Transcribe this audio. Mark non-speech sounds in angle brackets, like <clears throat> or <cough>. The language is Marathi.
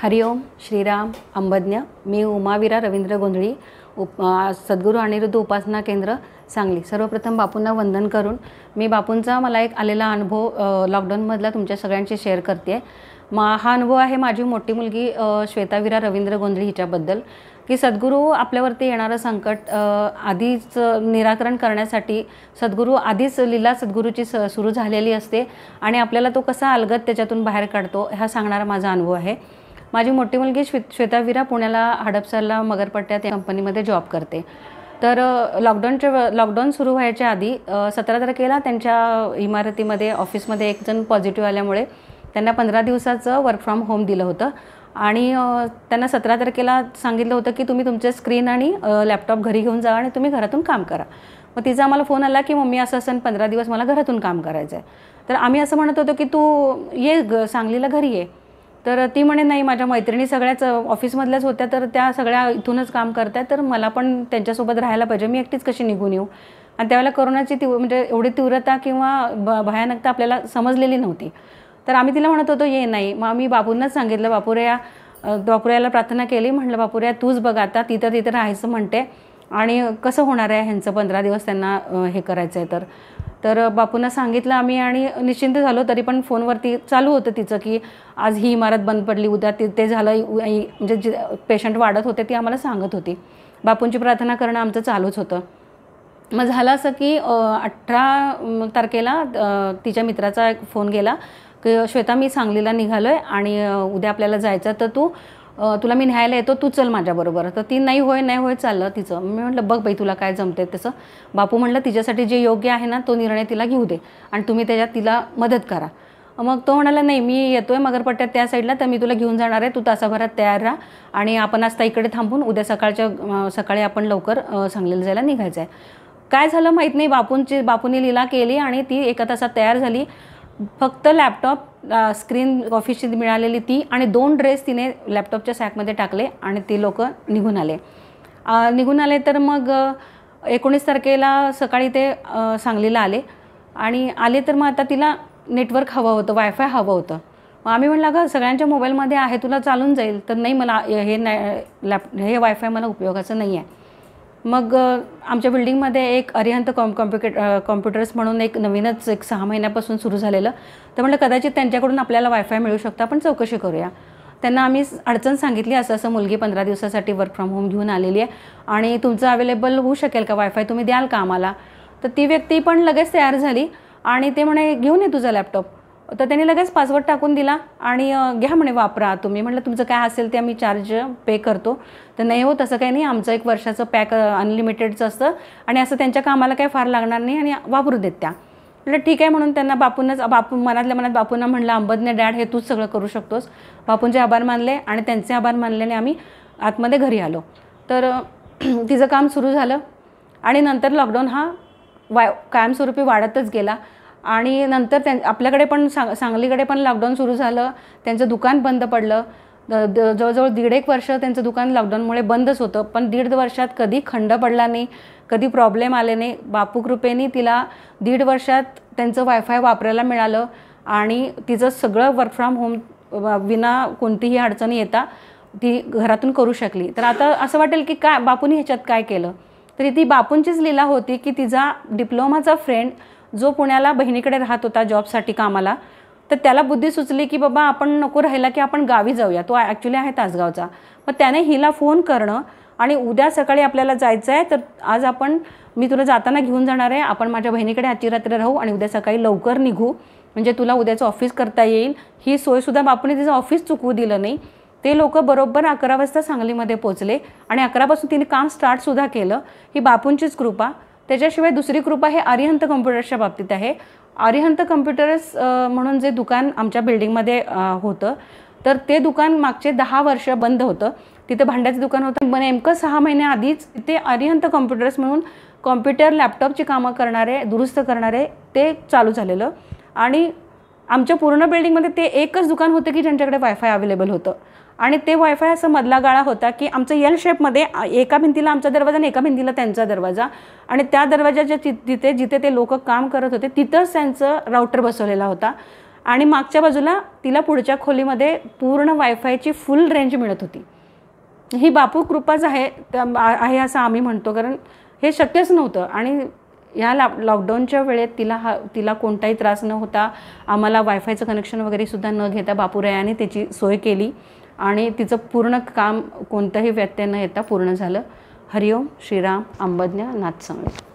हरिओम श्रीराम अंबज्ञ मी उमावीरा रवींद्र गोंधळी उप सद्गुरू अनिरुद्ध उपासना केंद्र सांगली सर्वप्रथम बापूंना वंदन करून मी बापूंचा मला एक आलेला अनुभव लॉकडाऊनमधला तुमच्या सगळ्यांशी शेअर करते आहे मा हा अनुभव आहे माझी मोठी मुलगी श्वेतावीरा रवींद्र गोंधळी हिच्याबद्दल की सद्गुरू आपल्यावरती येणारं संकट आधीच निराकरण करण्यासाठी सद्गुरू आधीच लीला सद्गुरूची स सुरू झालेली असते आणि आपल्याला तो कसा अलगत त्याच्यातून बाहेर काढतो हा सांगणारा माझा अनुभव आहे माझी मोठी मुलगी श्वे श्वेतावीरा पुण्याला हडपसरला मगरपट्ट्यात या कंपनीमध्ये जॉब करते तर लॉकडाऊनच्या लॉकडाऊन सुरू व्हायच्या आधी सतरा तारखेला त्यांच्या इमारतीमध्ये ऑफिसमध्ये एकजण पॉझिटिव्ह आल्यामुळे त्यांना पंधरा दिवसाचं वर्क फ्रॉम होम दिलं होतं आणि त्यांना सतरा तारखेला सांगितलं होतं की तुम्ही तुमचे स्क्रीन आणि लॅपटॉप घरी घेऊन जा आणि तुम्ही घरातून काम करा मग तिचा आम्हाला फोन आला की मम्मी असं असं पंधरा दिवस मला घरातून काम करायचं आहे तर आम्ही असं म्हणत होतो की तू ये सांगलीला घरी ये तर ती म्हणे नाही माझ्या मैत्रिणी सगळ्याच ऑफिसमधल्याच होत्या तर त्या सगळ्या इथूनच काम करतात तर मला पण त्यांच्यासोबत राहायला पाहिजे मी एकटीच कशी निघून येऊ आणि त्यावेळेला कोरोनाची तीव म्हणजे एवढी तीव्रता किंवा ब भयानकता आपल्याला समजलेली नव्हती तर आम्ही तिला म्हणत होतो ये नाही मग आम्ही बापूंनाच सांगितलं बापुऱ्या बापुऱ्याला प्रार्थना केली म्हटलं बापुऱ्या तूच बघ आता तिथं तिथं राहायचं म्हणते आणि कसं होणार आहे ह्यांचं पंधरा दिवस त्यांना हे करायचं आहे तर तर बापूंना सांगितलं आम्ही आणि निश्चिंत झालो तरी पण फोनवरती चालू होतं तिचं की आज ही इमारत बंद पडली उद्या ते ते झालं म्हणजे जे पेशंट वाढत होते ती आम्हाला सांगत होती बापूंची प्रार्थना करणं आमचं चालूच होतं मग झालं असं की अठरा तारखेला तिच्या मित्राचा एक फोन गेला की श्वेता मी सांगलीला निघालो आहे आणि उद्या आपल्याला जायचं तर तू तुला मी न्यायला येतो तू चल माझ्याबरोबर तर ती नाही होय नाही होय चाललं तिचं मी म्हटलं बघ बाई तुला काय जमते तसं बापू म्हटलं तिच्यासाठी जे योग्य आहे ना तो निर्णय तिला घेऊ दे आणि तुम्ही त्याच्यात तिला मदत करा मग तो म्हणाला नाही मी येतो आहे मगरपट्ट्यात त्या साईडला तर मी तुला घेऊन जाणार आहे तू तासाभरात तयार राहा आणि आपण आज इकडे थांबून उद्या सकाळच्या सकाळी आपण लवकर सांगलेलं जायला निघायचं आहे काय झालं माहीत नाही बापूंची बापूंनी लिला केली आणि ती एका तासात तयार झाली फक्त लॅपटॉप स्क्रीन ऑफिसची मिळालेली ती आणि दोन ड्रेस तिने लॅपटॉपच्या सॅकमध्ये टाकले आणि ती लोक निघून आले निघून आले तर मग एकोणीस तारखेला सकाळी ते सांगलीला आले आणि आले तर मग आता तिला नेटवर्क हवं होतं वायफाय हवं होतं मग आम्ही म्हणलं अगं सगळ्यांच्या मोबाईलमध्ये आहे तुला चालून जाईल तर नाही मला हे नाही लॅप हे वायफाय मला उपयोगाचं नाही आहे मग आमच्या बिल्डिंगमध्ये एक अरिहंत कॉम कॉम्प्युकेट कॉम्प्युटर्स म्हणून एक नवीनच एक सहा महिन्यापासून सुरू झालेलं तर म्हटलं कदाचित त्यांच्याकडून आपल्याला वायफाय मिळू शकतं आपण चौकशी करूया त्यांना आम्ही अडचण सांगितली असं असं मुलगी पंधरा दिवसासाठी वर्क फ्रॉम होम घेऊन आलेली आहे आणि तुमचं अवेलेबल होऊ शकेल का वायफाय तुम्ही द्याल का आम्हाला तर ती व्यक्ती पण लगेच तयार झाली आणि ते म्हणे घेऊन ये तुझा लॅपटॉप तर त्यांनी लगेच पासवर्ड टाकून दिला आणि घ्या म्हणे वापरा तुम्ही म्हटलं तुमचं काय असेल ते आम्ही चार्ज पे करतो तर नाही हो तसं काही नाही आमचं एक वर्षाचं पॅक अनलिमिटेडचं असतं आणि असं त्यांच्या कामाला काही फार लागणार नाही आणि वापरू देत त्या म्हटलं ठीक आहे म्हणून त्यांना बापूंनाच बापू मनातल्या मनात बापूंना म्हटलं अंबदने डॅड हे तूच सगळं करू शकतोस बापूंचे आभार मानले आणि त्यांचे आभार मानल्याने आम्ही आतमध्ये घरी आलो तर <clears throat> तिचं काम सुरू झालं आणि नंतर लॉकडाऊन हा वाय कायमस्वरूपी वाढतच गेला आणि नंतर त्यां आपल्याकडे पण सांग सांगलीकडे पण लॉकडाऊन सुरू झालं त्यांचं दुकान बंद पडलं जवळजवळ दीड एक वर्ष त्यांचं दुकान लॉकडाऊनमुळे बंदच होतं पण दीड वर्षात कधी खंड पडला नाही कधी प्रॉब्लेम आले नाही बापू कृपेने तिला दीड वर्षात त्यांचं वायफाय वापरायला मिळालं आणि तिचं सगळं वर्क फ्रॉम होम विना कोणतीही अडचणी येता ती घरातून करू शकली तर आता असं वाटेल की काय बापूंनी ह्याच्यात काय केलं तरी ती बापूंचीच लीला होती की तिचा डिप्लोमाचा फ्रेंड जो पुण्याला बहिणीकडे राहत होता जॉबसाठी कामाला तर त्याला बुद्धी सुचली की बाबा आपण नको राहिला की आपण गावी जाऊया तो ॲक्च्युली आहे तासगावचा मग त्याने हिला फोन करणं आणि उद्या सकाळी आपल्याला जायचं आहे तर आज आपण मी तुला जाताना घेऊन जाणार आहे आपण माझ्या बहिणीकडे आजची रात्र राहू आणि उद्या सकाळी लवकर निघू म्हणजे तुला उद्याचं ऑफिस करता येईल ही सोयसुद्धा बापूने तिचं ऑफिस चुकवू दिलं नाही ते लोक बरोबर अकरा वाजता सांगलीमध्ये पोचले आणि अकरापासून तिने काम स्टार्टसुद्धा केलं ही बापूंचीच कृपा त्याच्याशिवाय दुसरी कृपा हे आर्यहंत कम्प्युटर्सच्या बाबतीत आहे आर्यहंत कम्प्युटर्स म्हणून जे दुकान आमच्या बिल्डिंगमध्ये होतं तर ते दुकान मागचे दहा वर्ष बंद होतं तिथे भांड्याचं दुकान होतं पण नेमकं सहा महिन्याआधीच तिथे आर्यहंत कम्प्युटर्स म्हणून कॉम्प्युटर लॅपटॉपची कामं करणारे दुरुस्त करणारे ते चालू झालेलं आणि आमच्या पूर्ण बिल्डिंगमध्ये ते एकच दुकान होतं की ज्यांच्याकडे वायफाय अवेलेबल होतं आणि ते वायफाय असं मधला गाळा होता की आमचं यल शेपमध्ये एका भिंतीला आमचा दरवाजा आणि एका भिंतीला त्यांचा दरवाजा आणि त्या दरवाजाच्या तिथे जिथे ते लोक काम करत होते तिथंच त्यांचं राऊटर बसवलेला होता आणि मागच्या बाजूला तिला पुढच्या खोलीमध्ये पूर्ण वायफायची फुल रेंज मिळत होती ही बापू कृपाच आहे आहे असं आम्ही म्हणतो कारण हे शक्यच नव्हतं आणि या लॉ लॉकडाऊनच्या वेळेत तिला हा तिला कोणताही त्रास न होता आम्हाला वायफायचं कनेक्शन वगैरे सुद्धा न घेता बापूरायाने त्याची सोय केली आणि तिचं पूर्ण काम कोणतंही व्यत्यय न येता पूर्ण झालं हरिओम श्रीराम अंबज्ञा नाथसंग